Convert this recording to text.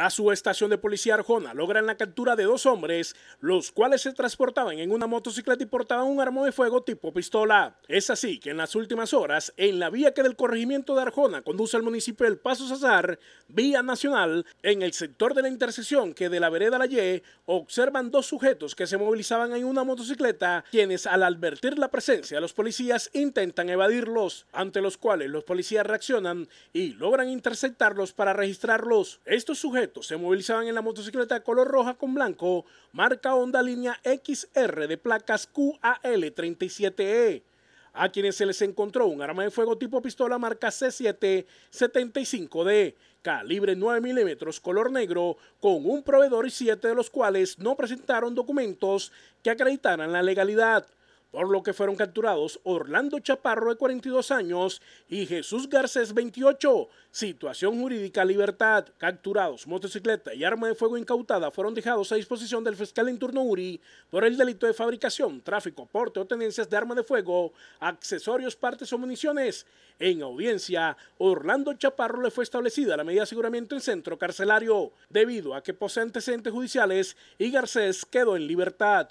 a su estación de policía Arjona logran la captura de dos hombres, los cuales se transportaban en una motocicleta y portaban un arma de fuego tipo pistola. Es así que en las últimas horas, en la vía que del corregimiento de Arjona conduce al municipio del Paso Cesar, vía nacional, en el sector de la intersección que de la vereda La Ye, observan dos sujetos que se movilizaban en una motocicleta, quienes al advertir la presencia de los policías intentan evadirlos, ante los cuales los policías reaccionan y logran interceptarlos para registrarlos. Estos sujetos se movilizaban en la motocicleta de color roja con blanco, marca Honda línea XR de placas QAL37E, e. a quienes se les encontró un arma de fuego tipo pistola marca c 775 d calibre 9 milímetros color negro, con un proveedor y siete de los cuales no presentaron documentos que acreditaran la legalidad por lo que fueron capturados Orlando Chaparro de 42 años y Jesús Garcés 28. Situación jurídica libertad. Capturados, motocicleta y arma de fuego incautada fueron dejados a disposición del fiscal en turno URI por el delito de fabricación, tráfico, porte o tenencias de arma de fuego, accesorios, partes o municiones. En audiencia, Orlando Chaparro le fue establecida la medida de aseguramiento en centro carcelario, debido a que posee antecedentes judiciales y Garcés quedó en libertad.